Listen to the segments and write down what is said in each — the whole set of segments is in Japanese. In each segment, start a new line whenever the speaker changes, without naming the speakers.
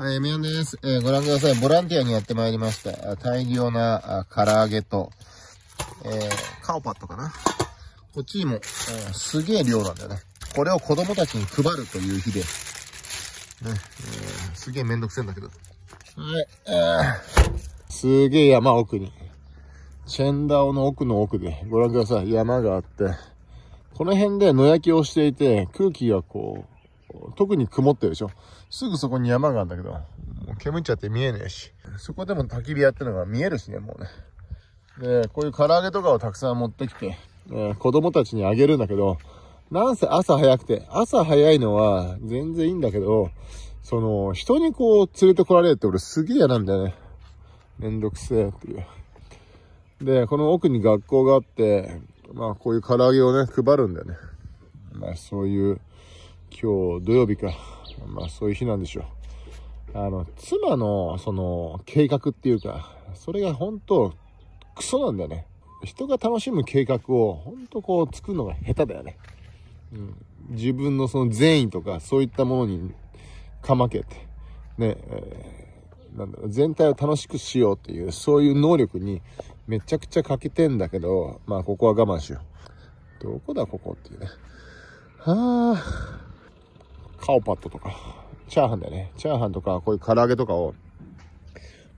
はい、エミヨンです。えー、ご覧ください。ボランティアにやってまいりました。大量な唐揚げと、えー、カオパットかな。こっちも、えー、すげえ量なんだよね。これを子供たちに配るという日で、ね、えー、すげえめんどくせえんだけど。はい、えー、すげえ山奥に。チェンダオの奥の奥で、ご覧ください。山があって、この辺で野焼きをしていて、空気がこう、特に曇ってるでしょ。すぐそこに山があるんだけど、もう煙っちゃって見えねえし、そこでも焚き火やってるのが見えるしね、もうね。で、こういう唐揚げとかをたくさん持ってきて、ね、子供たちにあげるんだけど、なんせ朝早くて、朝早いのは全然いいんだけど、その、人にこう連れてこられるって俺すげえ嫌なんだよね。めんどくせえっていう。で、この奥に学校があって、まあこういう唐揚げをね、配るんだよね。まあそういう、今日土曜日か。まあそういう日なんでしょう。あの、妻のその計画っていうか、それが本当クソなんだよね。人が楽しむ計画を本当こう作るのが下手だよね。うん、自分のその善意とかそういったものにかまけて、ね、えー、なんだろう、全体を楽しくしようっていう、そういう能力にめちゃくちゃ欠けてんだけど、まあここは我慢しよう。どこだここっていうね。はあ。カオパッドとか、チャーハンだよね。チャーハンとか、こういう唐揚げとかを、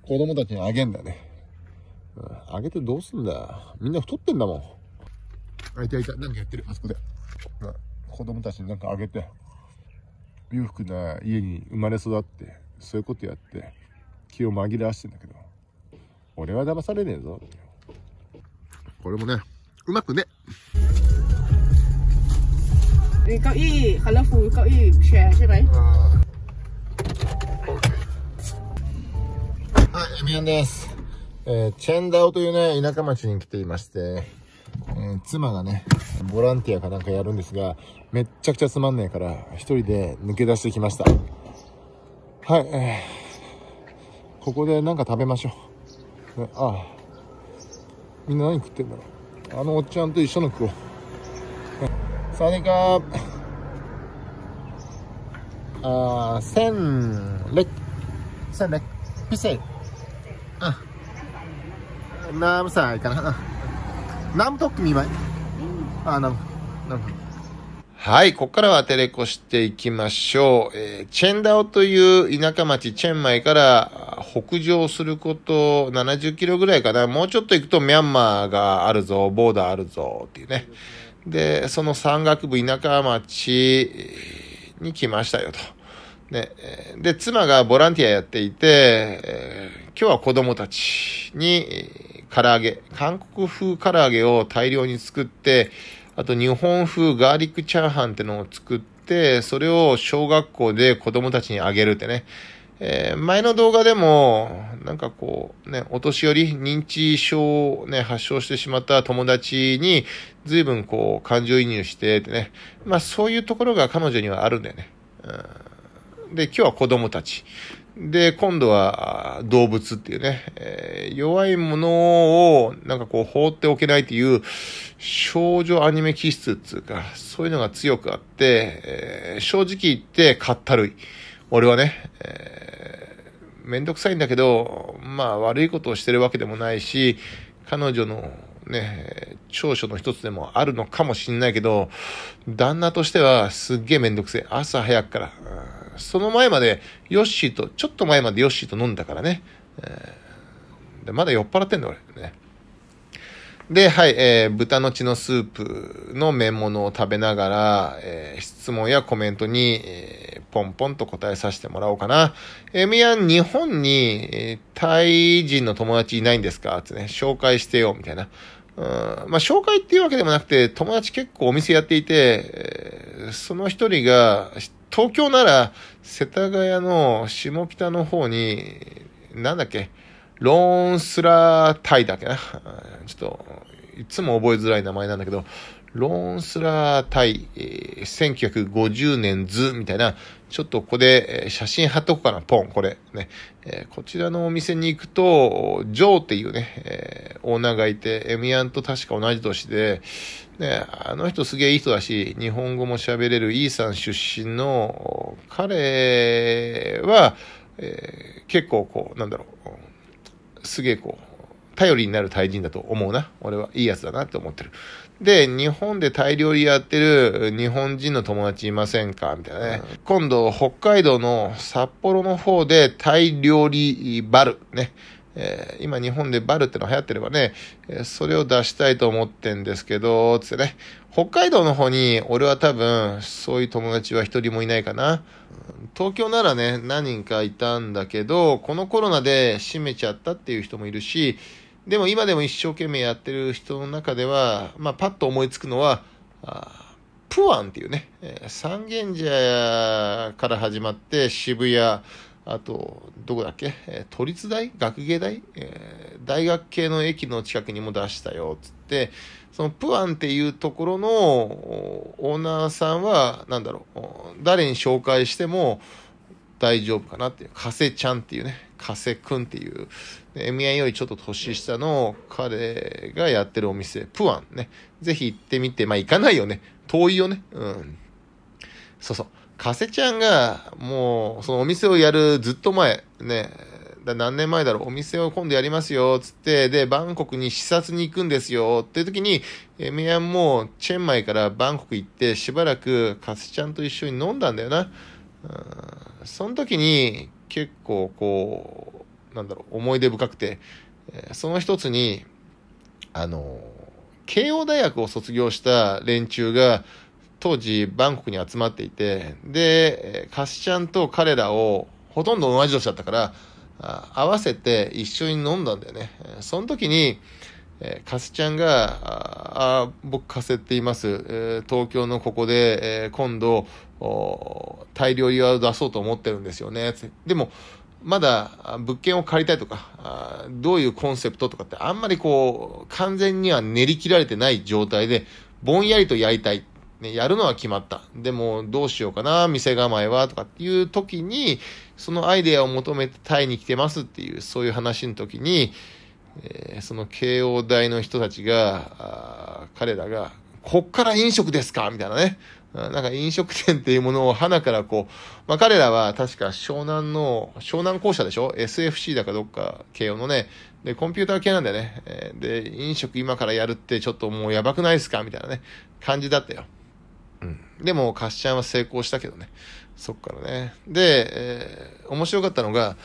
子供たちにあげんだよね。うん、あげてどうすんだよ。みんな太ってんだもん。あ、いたいた。なんかやってる、あそこで。うん、子供たちになんかあげて、裕福な家に生まれ育って、そういうことやって、気を紛らわしてんだけど、俺は騙されねえぞ。これもね、うまくね。เก้าอี้คัลเลอร์ฟูลเก้าอี้แชร์ใช่ไหมはい、エミヤンです。えー、チェンダオというね、田舎町に来ていまして、えー、妻がね、ボランティアかなんかやるんですが、めっちゃくちゃつまんねえから、一人で抜け出してきました。はい、えー、ここで何か食べましょう。ね、ああ、みんな何食ってんだろう。あのおっちゃんと一緒の食おう。それか。ああせんれ。レッれ。1000レック、พิเศษอ่ะน้ำใส่กันあナムナムはい、ここからはテレコしていきましょう。えー、チェンダオという田舎町、チェンマイから北上すること70キロぐらいかな。もうちょっと行くとミャンマーがあるぞ、ボーダーあるぞっていうね。で、その山岳部田舎町に来ましたよと。ね、で、妻がボランティアやっていて、えー、今日は子供たちに唐揚げ、韓国風唐揚げを大量に作って、あと日本風ガーリックチャーハンってのを作って、それを小学校で子供たちにあげるってね。えー、前の動画でも、なんかこう、ね、お年寄り、認知症をね、発症してしまった友達に、随分こう、感情移入しててね、まあそういうところが彼女にはあるんだよね。うん、で、今日は子供たち。で、今度は動物っていうね、えー、弱いものをなんかこう放っておけないっていう少女アニメ気質っていうか、そういうのが強くあって、えー、正直言ってかったるい。俺はね、えー、めんどくさいんだけど、まあ悪いことをしてるわけでもないし、彼女のね、長所の一つでもあるのかもしんないけど、旦那としてはすっげえめんどくせえ。朝早くから。その前までヨッシーと、ちょっと前までヨッシーと飲んだからね。えー、でまだ酔っ払ってんだ俺。ね。で、はい、えー、豚の血のスープの麺物を食べながら、えー、質問やコメントに、えーポンポンと答えさせてもらおうかな。えー、みやん、日本に、えー、タイ人の友達いないんですかってね、紹介してよ、みたいな。うんまあ、紹介っていうわけでもなくて、友達結構お店やっていて、えー、その一人が、東京なら、世田谷の下北の方に、なんだっけ、ローンスラータイだっけな。ちょっと、いつも覚えづらい名前なんだけど、ローンスラータイ、えー、1950年図みたいな、ちょっとここで写真貼っとこうかな、ポン、これ。ね。えこちらのお店に行くと、ジョーっていうね、えオーナーがいて、エミヤンと確か同じ年で、ね、あの人すげえいい人だし、日本語も喋れるイーさん出身の、彼は、えー、結構こう、なんだろう、すげえこう、頼りになる対人だと思うな。俺はいいやつだなって思ってる。で、日本でタイ料理やってる日本人の友達いませんかみたいなね。今度、北海道の札幌の方でタイ料理バル、ね。えー、今日本でバルっての流行ってればね、えー、それを出したいと思ってんですけど、つってね、北海道の方に俺は多分そういう友達は一人もいないかな。東京ならね、何人かいたんだけど、このコロナで閉めちゃったっていう人もいるし、でも今でも一生懸命やってる人の中では、まあ、パッと思いつくのは、プアンっていうね、三軒茶屋から始まって渋谷、あと、どこだっけ、都立大学芸大、えー、大学系の駅の近くにも出したよ、つって、そのプアンっていうところのオーナーさんは、なんだろう、誰に紹介しても、大丈夫かなっていう、加瀬ちゃんっていうね、加瀬くんっていう、MI よりちょっと年下の彼がやってるお店、プアンね。ぜひ行ってみて、まあ行かないよね。遠いよね。うん。そうそう。加瀬ちゃんが、もう、そのお店をやるずっと前、ね、だ何年前だろう、お店を今度やりますよ、つって、で、バンコクに視察に行くんですよ、っていう時に、エミヤンもチェンマイからバンコク行って、しばらくカスちゃんと一緒に飲んだんだよな。その時に結構こう、なんだろう、思い出深くて、その一つに、あの、慶応大学を卒業した連中が、当時バンコクに集まっていて、で、カスちゃんと彼らをほとんど同じ年だったから、合わせて一緒に飲んだんだよね。その時に、えー、カスちゃんが、ああ、僕カスっています。えー、東京のここで、えー、今度、大量リワーを出そうと思ってるんですよね。でも、まだ物件を借りたいとか、どういうコンセプトとかってあんまりこう、完全には練り切られてない状態で、ぼんやりとやりたい。ね、やるのは決まった。でも、どうしようかな、店構えは、とかっていう時に、そのアイデアを求めてタイに来てますっていう、そういう話の時に、えー、その慶応大の人たちが、彼らが、こっから飲食ですかみたいなね。なんか飲食店っていうものを花からこう、まあ、彼らは確か湘南の、湘南校舎でしょ ?SFC だかどっか、慶応のね。で、コンピューター系なんだよね。で、飲食今からやるってちょっともうやばくないですかみたいなね、感じだったよ。うん。でも、カッシャンは成功したけどね。そっからね。で、えー、面白かったのが、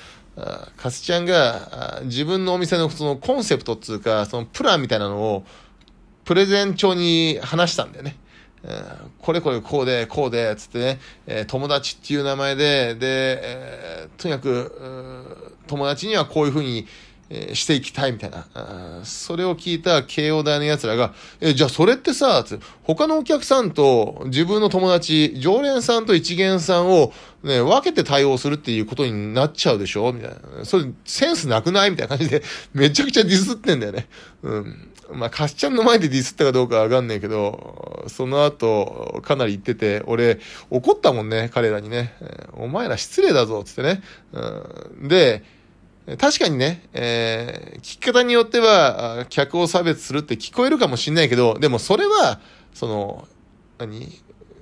かすちゃんが自分のお店のそのコンセプトっていうか、そのプランみたいなのをプレゼン帳に話したんだよね。うん、これこれこうで、こうで、つってね、え友達っていう名前で、で、とにかく、友達にはこういうふうに、えー、していきたいみたいな。それを聞いた慶応大の奴らが、えー、じゃあそれってさ、他のお客さんと自分の友達、常連さんと一元さんをね、分けて対応するっていうことになっちゃうでしょみたいな。それセンスなくないみたいな感じで、めちゃくちゃディスってんだよね。うん。まあ、カスちゃんの前でディスったかどうかわかんないけど、その後、かなり言ってて、俺、怒ったもんね、彼らにね。お前ら失礼だぞ、つってね。うん、で、確かにね、えー、聞き方によっては、客を差別するって聞こえるかもしんないけど、でもそれは、その、何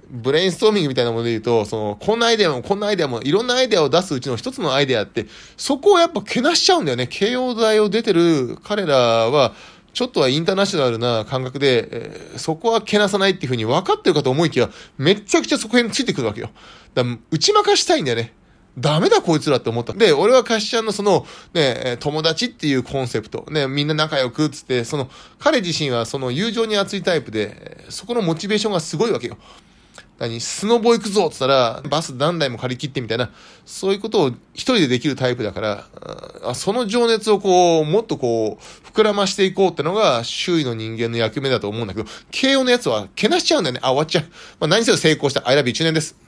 ブレインストーミングみたいなもので言うと、その、こんなアイデアも、こんなアイデアも、いろんなアイデアを出すうちの一つのアイデアって、そこをやっぱけなしちゃうんだよね。慶応大を出てる彼らは、ちょっとはインターナショナルな感覚で、えー、そこはけなさないっていうふうに分かってるかと思いきや、めちゃくちゃそこへついてくるわけよ。だから、打ち負かしたいんだよね。ダメだこいつらって思った。で、俺はカシちゃんのその、ね、友達っていうコンセプト、ね、みんな仲良くっつって、その、彼自身はその友情に熱いタイプで、そこのモチベーションがすごいわけよ。何スノボ行くぞっつったら、バス何台も借り切ってみたいな、そういうことを一人でできるタイプだから、あその情熱をこう、もっとこう、膨らましていこうってのが、周囲の人間の役目だと思うんだけど、慶応のやつは、けなしちゃうんだよね。あ、終わっちゃう。まあ、何せよ成功した。アイラビ e 中年です。